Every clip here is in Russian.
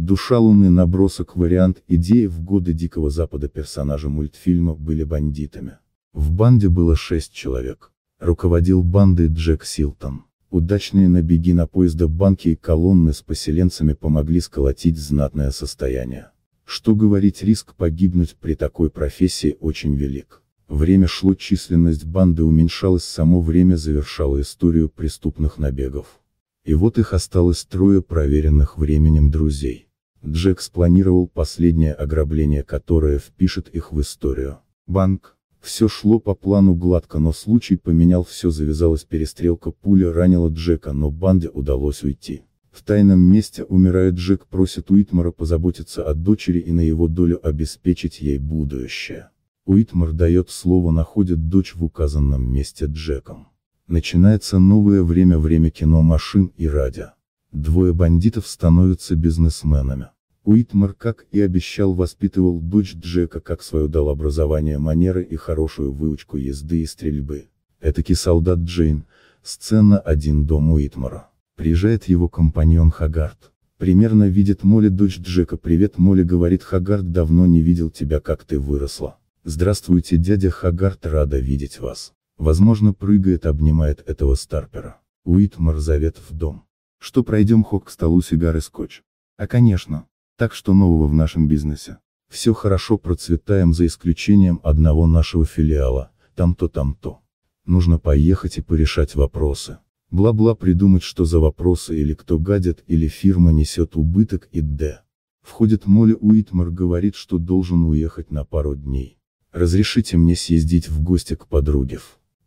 Душа лунный набросок вариант идеи в годы Дикого Запада персонажи мультфильма были бандитами. В банде было шесть человек. Руководил бандой Джек Силтон. Удачные набеги на поезда банки и колонны с поселенцами помогли сколотить знатное состояние. Что говорить, риск погибнуть при такой профессии очень велик. Время шло, численность банды уменьшалась, само время завершало историю преступных набегов. И вот их осталось трое проверенных временем друзей. Джек спланировал последнее ограбление, которое впишет их в историю. Банк. Все шло по плану гладко, но случай поменял все, завязалась перестрелка, пуля ранила Джека, но банде удалось уйти. В тайном месте умирает Джек просит Уитмара позаботиться о дочери и на его долю обеспечить ей будущее. Уитмар дает слово находит дочь в указанном месте Джеком. Начинается новое время время кино машин и радио. Двое бандитов становятся бизнесменами. Уитмар, как и обещал, воспитывал дочь Джека, как свое дал образование манеры и хорошую выучку езды и стрельбы. Этакий солдат Джейн, сцена «Один дом Уитмара». Приезжает его компаньон Хагард. Примерно видит Молли дочь Джека. «Привет, Молли», говорит Хагард, «давно не видел тебя, как ты выросла». «Здравствуйте, дядя Хагард, рада видеть вас». Возможно, прыгает, обнимает этого старпера. Уитмар зовет в дом что пройдем хок к столу сигары скотч. А конечно. Так что нового в нашем бизнесе. Все хорошо процветаем за исключением одного нашего филиала, там-то там-то. Нужно поехать и порешать вопросы. Бла-бла придумать, что за вопросы или кто гадит, или фирма несет убыток и д. Входит Молли Уитмар говорит, что должен уехать на пару дней. Разрешите мне съездить в гости к подруге.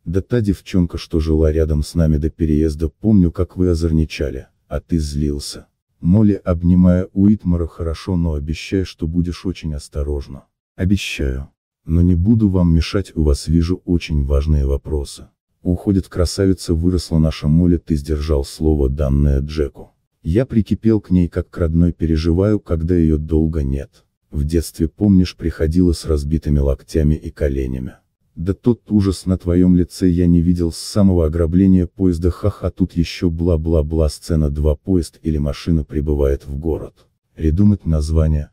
Да та девчонка, что жила рядом с нами до переезда, помню, как вы озорничали, а ты злился. Молли, обнимая Уитмара хорошо, но обещай, что будешь очень осторожна. Обещаю. Но не буду вам мешать, у вас вижу очень важные вопросы. Уходит красавица, выросла наша Молли, ты сдержал слово, данное Джеку. Я прикипел к ней как к родной, переживаю, когда ее долго нет. В детстве, помнишь, приходила с разбитыми локтями и коленями. Да тот ужас на твоем лице я не видел с самого ограбления поезда ха-ха тут еще бла-бла-бла сцена 2 поезд или машина прибывает в город. Редумать название.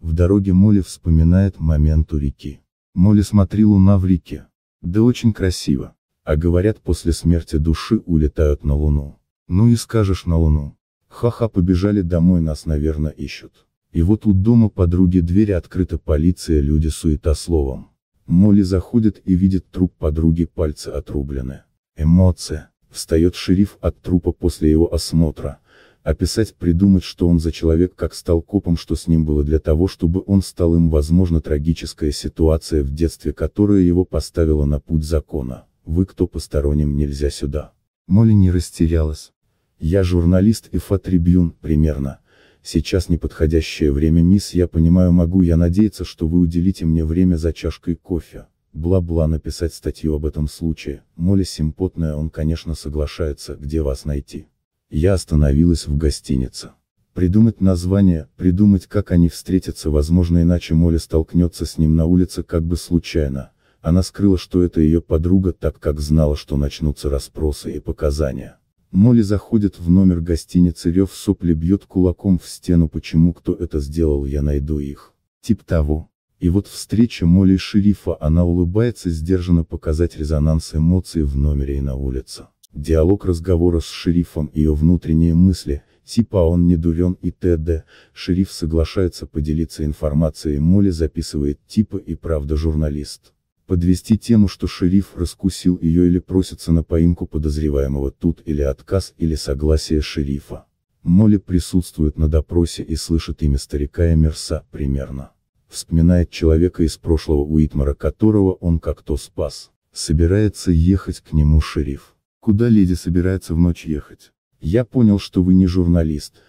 В дороге Молли вспоминает момент у реки. Молли смотри луна в реке. Да очень красиво. А говорят после смерти души улетают на луну. Ну и скажешь на луну. Ха-ха побежали домой нас наверное ищут. И вот у дома подруги двери открыта полиция люди суета словом. Молли заходит и видит труп подруги, пальцы отрублены. Эмоция. Встает шериф от трупа после его осмотра. Описать, придумать, что он за человек, как стал копом, что с ним было для того, чтобы он стал им, возможно, трагическая ситуация в детстве, которая его поставила на путь закона. Вы кто посторонним нельзя сюда. Молли не растерялась. Я журналист и фа-трибюн, примерно сейчас неподходящее время мисс, я понимаю могу я надеяться, что вы уделите мне время за чашкой кофе. Бла-бла написать статью об этом случае, Молли симпотная он конечно соглашается, где вас найти. Я остановилась в гостинице. Придумать название, придумать как они встретятся возможно иначе Молли столкнется с ним на улице как бы случайно, она скрыла что это ее подруга так как знала что начнутся расспросы и показания. Молли заходит в номер гостиницы Рев сопли бьет кулаком в стену почему кто это сделал я найду их. Тип того. И вот встреча Молли и шерифа она улыбается сдержанно показать резонанс эмоций в номере и на улице. Диалог разговора с шерифом ее внутренние мысли, типа он не дурен и т.д. Шериф соглашается поделиться информацией Молли записывает типа и правда журналист. Подвести тему, что шериф раскусил ее или просится на поимку подозреваемого тут или отказ или согласие шерифа. Молли присутствует на допросе и слышит имя старика Эмерса, примерно. Вспоминает человека из прошлого Уитмара, которого он как-то спас. Собирается ехать к нему шериф. Куда леди собирается в ночь ехать? Я понял, что вы не журналист,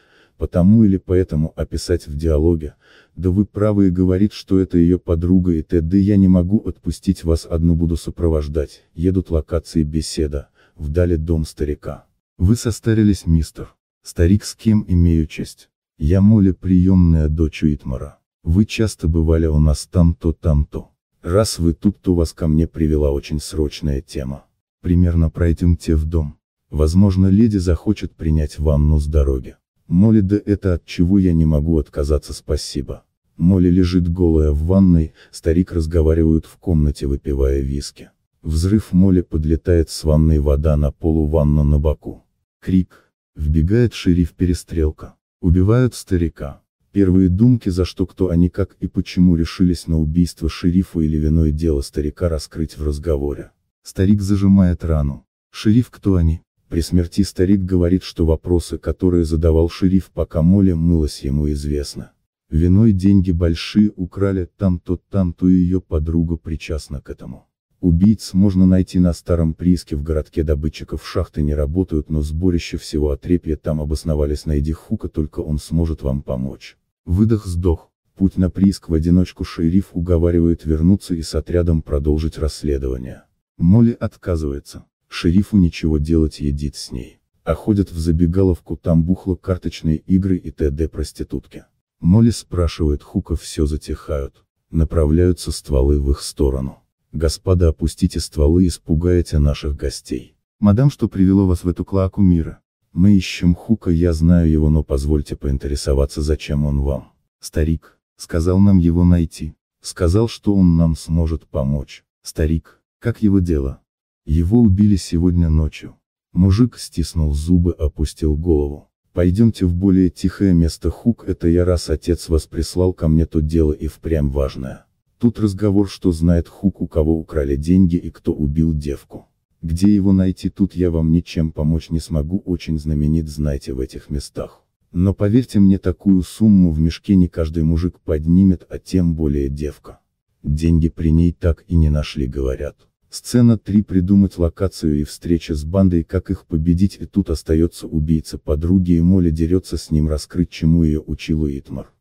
потому или поэтому описать в диалоге, да вы правы и говорит, что это ее подруга и т.д. я не могу отпустить вас одну буду сопровождать, едут локации беседа, вдали дом старика. Вы состарились, мистер. Старик с кем имею честь? Я моли приемная дочь Уитмара. Вы часто бывали у нас там-то, там-то. Раз вы тут, то вас ко мне привела очень срочная тема. Примерно пройдемте в дом. Возможно, леди захочет принять ванну с дороги. Молли да это от чего я не могу отказаться спасибо. Молли лежит голая в ванной, старик разговаривают в комнате выпивая виски. Взрыв Молли подлетает с ванной вода на полу ванна на боку. Крик. Вбегает шериф перестрелка. Убивают старика. Первые думки за что кто они как и почему решились на убийство шерифа или виной дело старика раскрыть в разговоре. Старик зажимает рану. Шериф кто они? При смерти старик говорит, что вопросы, которые задавал шериф, пока Моля мылась ему известно. Виной деньги большие украли, там то там то ее подруга причастна к этому. Убийц можно найти на старом прииске в городке добытчиков шахты не работают, но сборище всего отрепья там обосновались, найди Хука, только он сможет вам помочь. Выдох сдох. Путь на прииск в одиночку шериф уговаривает вернуться и с отрядом продолжить расследование. Молли отказывается. Шерифу ничего делать едит с ней. А ходят в забегаловку, там бухло, карточные игры и т.д. проститутки. Молли спрашивает Хука, все затихают. Направляются стволы в их сторону. Господа, опустите стволы, испугаете наших гостей. Мадам, что привело вас в эту клаку мира? Мы ищем Хука, я знаю его, но позвольте поинтересоваться, зачем он вам. Старик, сказал нам его найти. Сказал, что он нам сможет помочь. Старик, как его дело? Его убили сегодня ночью. Мужик стиснул зубы, опустил голову. Пойдемте в более тихое место Хук, это я раз отец вас прислал ко мне то дело и впрямь важное. Тут разговор, что знает Хук, у кого украли деньги и кто убил девку. Где его найти тут я вам ничем помочь не смогу, очень знаменит знаете в этих местах. Но поверьте мне, такую сумму в мешке не каждый мужик поднимет, а тем более девка. Деньги при ней так и не нашли, говорят. Сцена 3 придумать локацию и встреча с бандой как их победить и тут остается убийца подруги и Моля дерется с ним раскрыть чему ее учил Уитмар.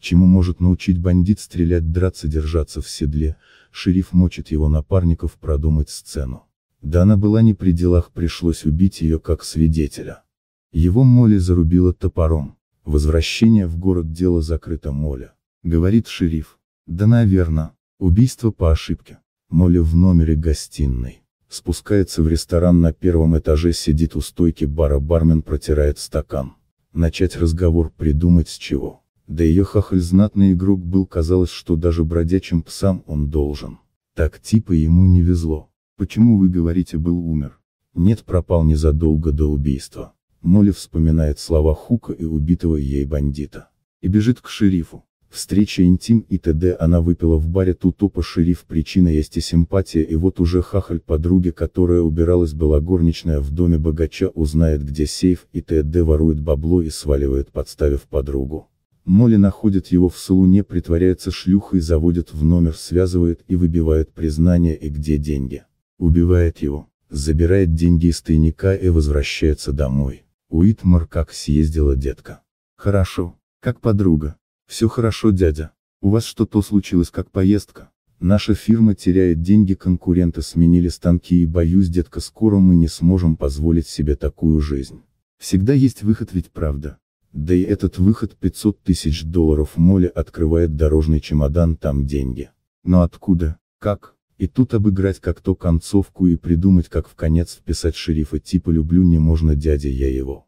Чему может научить бандит стрелять драться держаться в седле, шериф мочит его напарников продумать сцену. Да она была не при делах пришлось убить ее как свидетеля. Его Молли зарубила топором. Возвращение в город дело закрыто Моля. Говорит шериф. Да наверно. Убийство по ошибке. Молли в номере гостиной. Спускается в ресторан на первом этаже, сидит у стойки бара, бармен протирает стакан. Начать разговор, придумать с чего. Да ее хахаль знатный игрок был, казалось, что даже бродячим псам он должен. Так типа ему не везло. Почему вы говорите был умер? Нет, пропал незадолго до убийства. Молли вспоминает слова Хука и убитого ей бандита. И бежит к шерифу встреча интим и т.д. Она выпила в баре ту топа шериф причина есть и симпатия и вот уже хахаль подруги которая убиралась была горничная в доме богача узнает где сейф и т.д. ворует бабло и сваливает подставив подругу. Молли находит его в салуне притворяется шлюхой заводит в номер связывает и выбивает признание и где деньги. Убивает его, забирает деньги из тайника и возвращается домой. Уитмар как съездила детка. Хорошо, как подруга, все хорошо, дядя. У вас что-то случилось как поездка? Наша фирма теряет деньги, конкуренты сменили станки и боюсь, детка, скоро мы не сможем позволить себе такую жизнь. Всегда есть выход ведь правда. Да и этот выход 500 тысяч долларов Молли открывает дорожный чемодан, там деньги. Но откуда, как? И тут обыграть как-то концовку и придумать как в конец вписать шерифа типа «люблю не можно дядя я его».